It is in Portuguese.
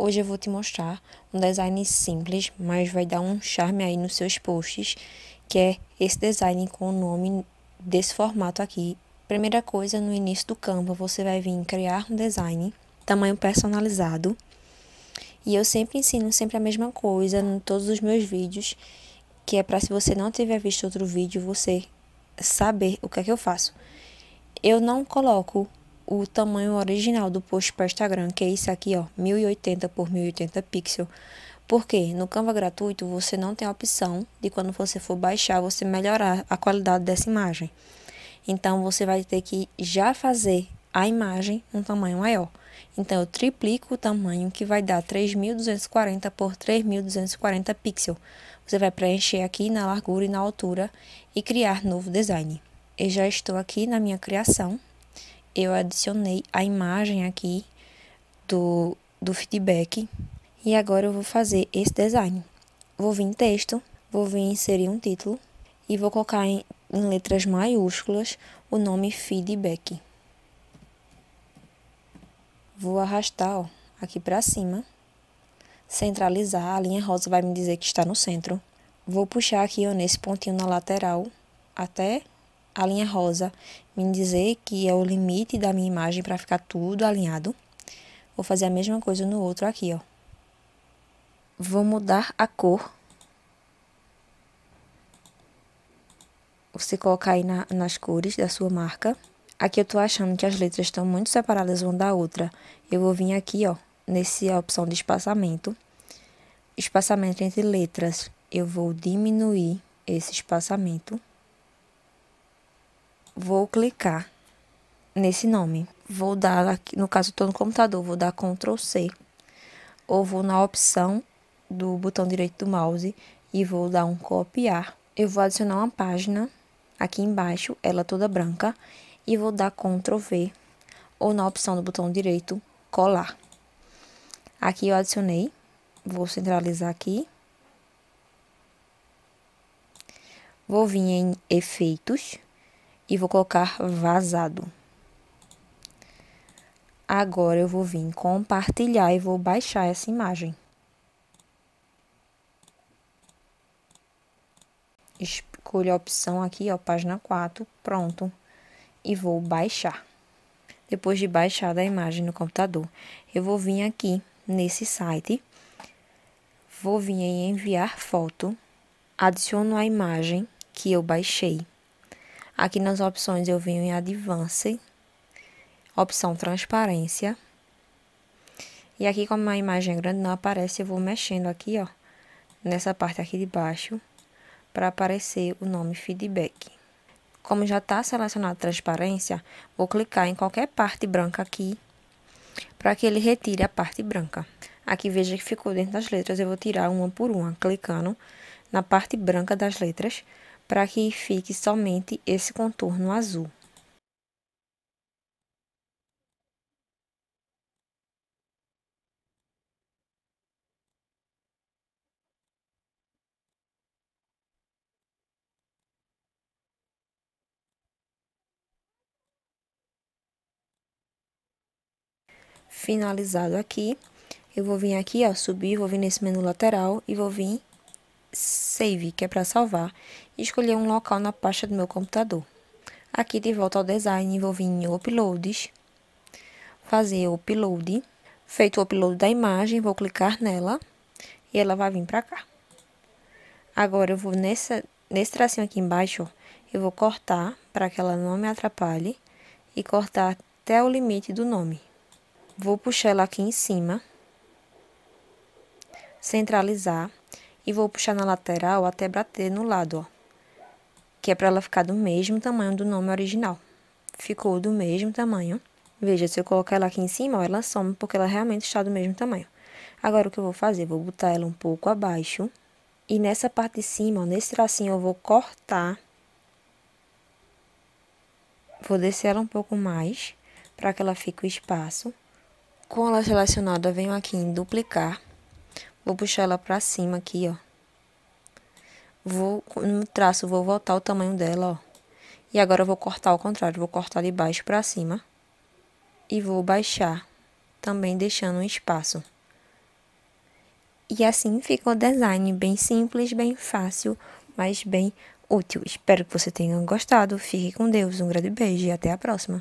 Hoje eu vou te mostrar um design simples, mas vai dar um charme aí nos seus posts, que é esse design com o nome desse formato aqui. Primeira coisa, no início do Canva, você vai vir criar um design, tamanho personalizado. E eu sempre ensino sempre a mesma coisa em todos os meus vídeos, que é para se você não tiver visto outro vídeo, você saber o que é que eu faço. Eu não coloco o tamanho original do post para Instagram, que é isso aqui, ó, 1080 por 1080 pixel. Porque no Canva gratuito você não tem a opção de quando você for baixar, você melhorar a qualidade dessa imagem. Então você vai ter que já fazer a imagem um tamanho maior. Então eu triplico o tamanho que vai dar 3240 por 3240 pixel. Você vai preencher aqui na largura e na altura e criar novo design. Eu já estou aqui na minha criação, eu adicionei a imagem aqui do, do feedback e agora eu vou fazer esse design. Vou vir em texto, vou vir inserir um título e vou colocar em, em letras maiúsculas o nome feedback. Vou arrastar ó, aqui para cima, centralizar, a linha rosa vai me dizer que está no centro. Vou puxar aqui ó, nesse pontinho na lateral até a linha rosa me dizer que é o limite da minha imagem para ficar tudo alinhado. Vou fazer a mesma coisa no outro aqui, ó. Vou mudar a cor. Você colocar aí na, nas cores da sua marca. Aqui eu tô achando que as letras estão muito separadas uma da outra. Eu vou vir aqui, ó, nessa opção de espaçamento. Espaçamento entre letras. Eu vou diminuir esse espaçamento vou clicar nesse nome. Vou dar aqui, no caso estou no computador, vou dar Ctrl C. Ou vou na opção do botão direito do mouse e vou dar um copiar. Eu vou adicionar uma página aqui embaixo, ela toda branca, e vou dar Ctrl V ou na opção do botão direito colar. Aqui eu adicionei, vou centralizar aqui. Vou vir em efeitos e vou colocar vazado. Agora eu vou vir compartilhar e vou baixar essa imagem. Escolho a opção aqui, ó, página 4, pronto. E vou baixar. Depois de baixada a imagem no computador, eu vou vir aqui nesse site, vou vir em enviar foto, adiciono a imagem que eu baixei Aqui nas opções eu venho em Advance, opção Transparência. E aqui como a imagem é grande não aparece, eu vou mexendo aqui, ó, nessa parte aqui de baixo, para aparecer o nome Feedback. Como já está selecionado transparência, vou clicar em qualquer parte branca aqui, para que ele retire a parte branca. Aqui veja que ficou dentro das letras, eu vou tirar uma por uma, clicando na parte branca das letras, para que fique somente esse contorno azul. Finalizado aqui, eu vou vir aqui, ó, subir, vou vir nesse menu lateral e vou vir Save, que é para salvar, e escolher um local na pasta do meu computador. Aqui de volta ao design, vou vir em Uploads, fazer o Upload. Feito o upload da imagem, vou clicar nela e ela vai vir para cá. Agora eu vou nessa, nesse tracinho aqui embaixo, ó, eu vou cortar para que ela não me atrapalhe e cortar até o limite do nome. Vou puxar ela aqui em cima, centralizar e vou puxar na lateral até bater no lado, ó. Que é para ela ficar do mesmo tamanho do nome original. Ficou do mesmo tamanho. Veja, se eu colocar ela aqui em cima, ó, ela some porque ela realmente está do mesmo tamanho. Agora, o que eu vou fazer? Vou botar ela um pouco abaixo. E nessa parte de cima, ó, nesse tracinho, eu vou cortar. Vou descer ela um pouco mais, para que ela fique o espaço. Com ela selecionada, venho aqui em duplicar. Vou puxar ela pra cima aqui, ó. Vou, no traço, vou voltar o tamanho dela, ó. E agora eu vou cortar ao contrário, vou cortar de baixo pra cima. E vou baixar, também deixando um espaço. E assim ficou o design, bem simples, bem fácil, mas bem útil. Espero que você tenha gostado. Fique com Deus, um grande beijo e até a próxima.